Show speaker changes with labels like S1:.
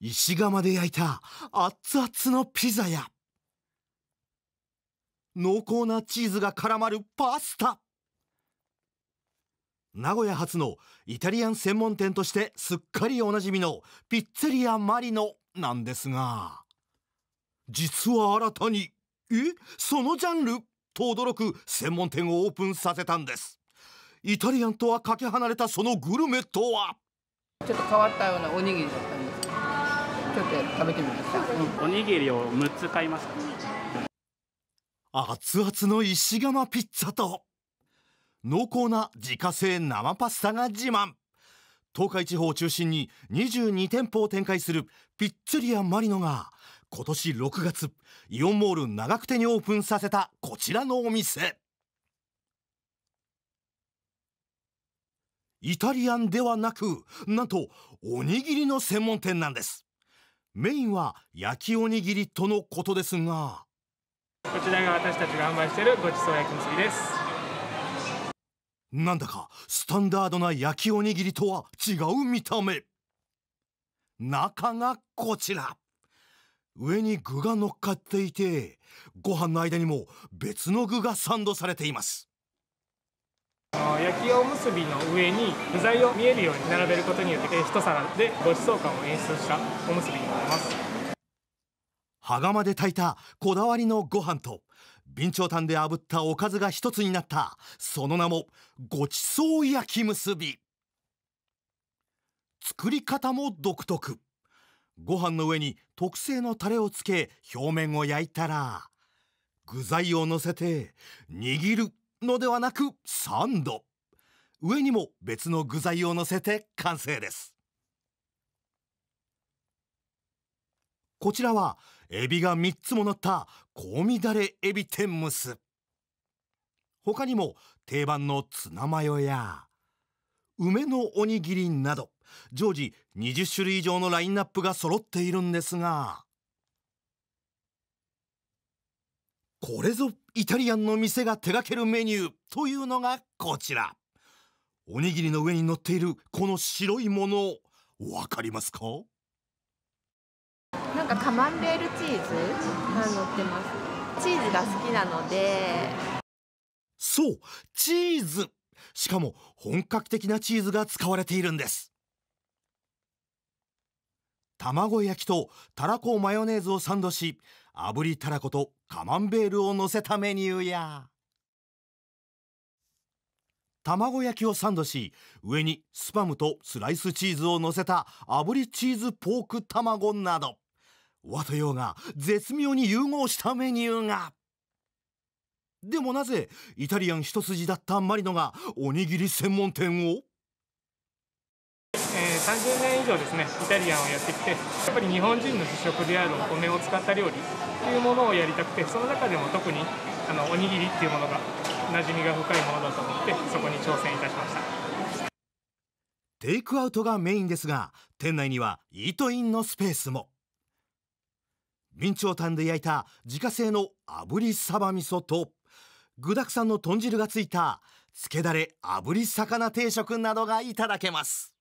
S1: 石窯で焼いた熱々のピザや濃厚なチーズが絡まるパスタ名古屋発のイタリアン専門店としてすっかりおなじみのピッツェリアマリノなんですが実は新たにえそのジャンルと驚く専門店をオープンさせたんですイタリアンとはかけ離れたそのグルメとはちょっと変わったようなおにぎりだったちょっと食べてみました、うん、おにぎりを6つ買いました熱々の石窯ピッツァと濃厚な自家製生パスタが自慢東海地方を中心に22店舗を展開するピッツリアマリノが今年6月イオンモール長久手にオープンさせたこちらのお店イタリアンではなくなんとおにぎりの専門店なんですメインは焼きおにぎりとのことですがこちらが私たちが販売しているごちそう焼き結びですなんだかスタンダードな焼きおにぎりとは違う見た目中がこちら上に具が乗っかっていてご飯の間にも別の具がサンドされています焼きおむすびの上に具材を見えるように並べることによって一皿でごちそう感を演出したおむすびになります羽釜で炊いたこだわりのご飯と備長炭で炙ったおかずが一つになったその名もごちそう焼きむすび作り方も独特ご飯の上に特製のタレをつけ表面を焼いたら具材をのせて握るのではなくサンド上にも別の具材をのせて完成ですこちらはエビが3つものった香味だれエビ天むす他にも定番のツナマヨや梅のおにぎりなど常時20種類以上のラインナップが揃っているんですがこれぞイタリアンの店が手掛けるメニューというのがこちらおにぎりの上に乗っているこの白いものわかりますかなんかカマンベールチーズが乗ってますチーズが好きなのでそうチーズしかも本格的なチーズが使われているんです卵焼きとたらこマヨネーズをサンドし炙りたらことカマンベールを乗せたメニューや卵焼きをサンドし上にスパムとスライスチーズを乗せた炙りチーズポーク卵など和と洋が絶妙に融合したメニューがでもなぜイタリアン一筋だったマリノがおにぎり専門店を30年以上ですねイタリアンをやってきてやっぱり日本人の主食であるお米を使った料理というものをやりたくてその中でも特にあのおにぎりっていうものが馴染みが深いものだと思ってそこに挑戦いたしましたテイクアウトがメインですが店内にはイートインのスペースも備長炭で焼いた自家製の炙りサバ味噌と具沢山の豚汁がついたつけだれ炙り魚定食などがいただけます